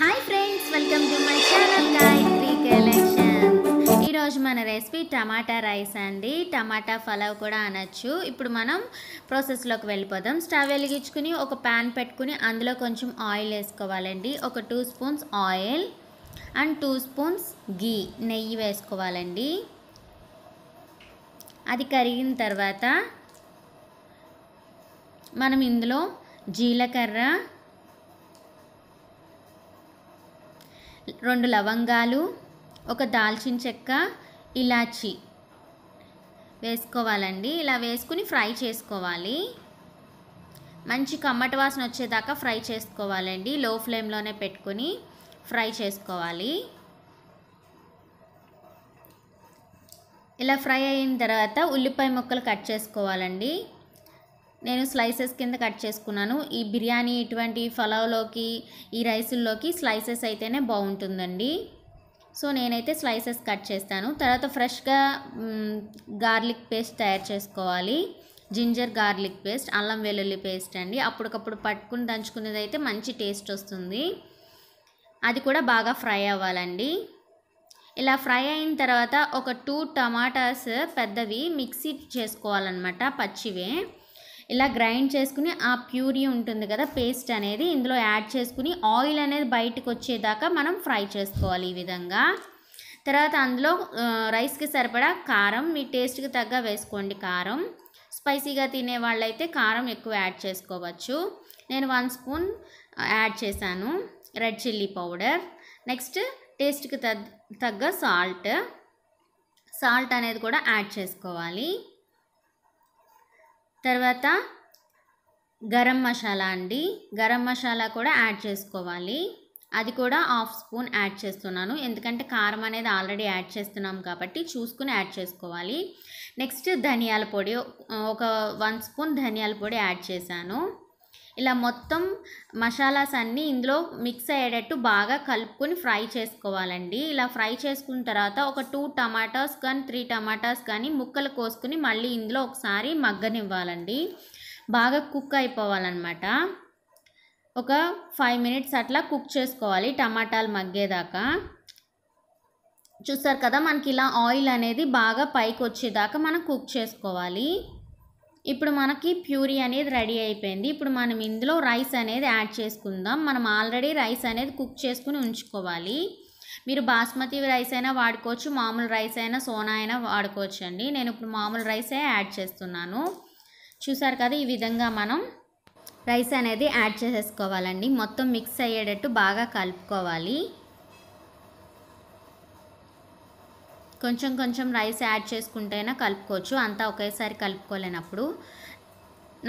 hi friends welcome to my channel Gayatri collection ఈరోజు మన recipe టమాటా rice అండి టమాటా ఫలవ్ కూడా అనొచ్చు ఇప్పుడు మనం ప్రాసెస్లోకి వెళ్ళిపోదాం స్టవ్ వెలిగించుకుని ఒక ప్యాన్ పెట్టుకుని అందులో కొంచెం ఆయిల్ వేసుకోవాలండి ఒక two spoons oil and two spoons ghee నెయ్యి వేసుకోవాలండి అది కరిగిన తర్వాత మనం ఇందులో జీలకర్ర రెండు లవంగాలు ఒక దాల్చిన చెక్క ఇలాచీ వేసుకోవాలండి ఇలా వేసుకుని ఫ్రై చేసుకోవాలి మంచి కమ్మటి వాసన వచ్చేదాకా ఫ్రై చేసుకోవాలండి లో ఫ్లేమ్లోనే పెట్టుకుని ఫ్రై చేసుకోవాలి ఇలా ఫ్రై అయిన తర్వాత ఉల్లిపాయ ముక్కలు కట్ చేసుకోవాలండి నేను స్లైసెస్ కింద కట్ చేసుకున్నాను ఈ బిర్యానీ ఇటువంటి ఫలావ్లోకి ఈ రైసుల్లోకి స్లైసెస్ అయితేనే బాగుంటుందండి సో నేనైతే స్లైసెస్ కట్ చేస్తాను తర్వాత ఫ్రెష్గా గార్లిక్ పేస్ట్ తయారు చేసుకోవాలి జింజర్ గార్లిక్ పేస్ట్ అల్లం వెల్లుల్లి పేస్ట్ అండి అప్పటికప్పుడు పట్టుకుని దంచుకునేది అయితే మంచి టేస్ట్ వస్తుంది అది కూడా బాగా ఫ్రై అవ్వాలండి ఇలా ఫ్రై అయిన తర్వాత ఒక టూ టమాటాస్ పెద్దవి మిక్సీ చేసుకోవాలన్నమాట పచ్చివే ఇలా గ్రైండ్ చేసుకుని ఆ ప్యూరీ ఉంటుంది కదా పేస్ట్ అనేది ఇందులో యాడ్ చేసుకుని ఆయిల్ అనేది బయటకు వచ్చేదాకా మనం ఫ్రై చేసుకోవాలి ఈ విధంగా తర్వాత అందులో రైస్కి సరిపడా కారం మీ టేస్ట్కి తగ్గ వేసుకోండి కారం స్పైసీగా తినే వాళ్ళైతే కారం ఎక్కువ యాడ్ చేసుకోవచ్చు నేను వన్ స్పూన్ యాడ్ చేశాను రెడ్ చిల్లీ పౌడర్ నెక్స్ట్ టేస్ట్కి తగ్గ సాల్ట్ సాల్ట్ అనేది కూడా యాడ్ చేసుకోవాలి తర్వాత గరం మసాలా అండి గరం మసాలా కూడా యాడ్ చేసుకోవాలి అది కూడా హాఫ్ స్పూన్ యాడ్ చేస్తున్నాను ఎందుకంటే కారం అనేది ఆల్రెడీ యాడ్ చేస్తున్నాం కాబట్టి చూసుకుని యాడ్ చేసుకోవాలి నెక్స్ట్ ధనియాల పొడి ఒక వన్ స్పూన్ ధనియాల పొడి యాడ్ చేశాను ఇలా మొత్తం మసాలాస్ అన్నీ ఇందులో మిక్స్ అయ్యేటట్టు బాగా కలుపుకొని ఫ్రై చేసుకోవాలండి ఇలా ఫ్రై చేసుకున్న తర్వాత ఒక టూ టమాటాస్ కానీ త్రీ టమాటాస్ కానీ ముక్కలు కోసుకుని మళ్ళీ ఇందులో ఒకసారి మగ్గనివ్వాలండి బాగా కుక్ అయిపోవాలన్నమాట ఒక ఫైవ్ మినిట్స్ అట్లా కుక్ చేసుకోవాలి టమాటాలు మగ్గేదాకా చూస్తారు కదా మనకి ఇలా ఆయిల్ అనేది బాగా పైకి వచ్చేదాకా మనం కుక్ చేసుకోవాలి ఇప్పుడు మనకి ప్యూరీ అనేది రెడీ అయిపోయింది ఇప్పుడు మనం ఇందులో రైస్ అనేది యాడ్ చేసుకుందాం మనం ఆల్రెడీ రైస్ అనేది కుక్ చేసుకుని ఉంచుకోవాలి మీరు బాస్మతి రైస్ అయినా వాడుకోవచ్చు మామూలు రైస్ అయినా సోనా అయినా వాడుకోవచ్చు అండి నేను ఇప్పుడు మామూలు రైసే యాడ్ చేస్తున్నాను చూసారు కదా ఈ విధంగా మనం రైస్ అనేది యాడ్ చేసేసుకోవాలండి మొత్తం మిక్స్ అయ్యేటట్టు బాగా కలుపుకోవాలి కొంచెం కొంచెం రైస్ యాడ్ చేసుకుంటేనే కలుపుకోవచ్చు అంతా ఒకేసారి కలుపుకోలేనప్పుడు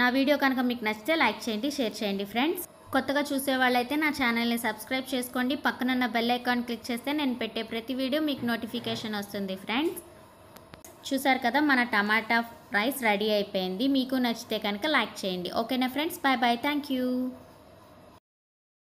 నా వీడియో కనుక మీకు నచ్చితే లైక్ చేయండి షేర్ చేయండి ఫ్రెండ్స్ కొత్తగా చూసేవాళ్ళైతే నా ఛానల్ని సబ్స్క్రైబ్ చేసుకోండి పక్కనున్న బెల్ ఐకాన్ క్లిక్ చేస్తే నేను పెట్టే ప్రతి వీడియో మీకు నోటిఫికేషన్ వస్తుంది ఫ్రెండ్స్ చూసారు కదా మన టమాటా రైస్ రెడీ అయిపోయింది మీకు నచ్చితే కనుక లైక్ చేయండి ఓకేనా ఫ్రెండ్స్ బాయ్ బాయ్ థ్యాంక్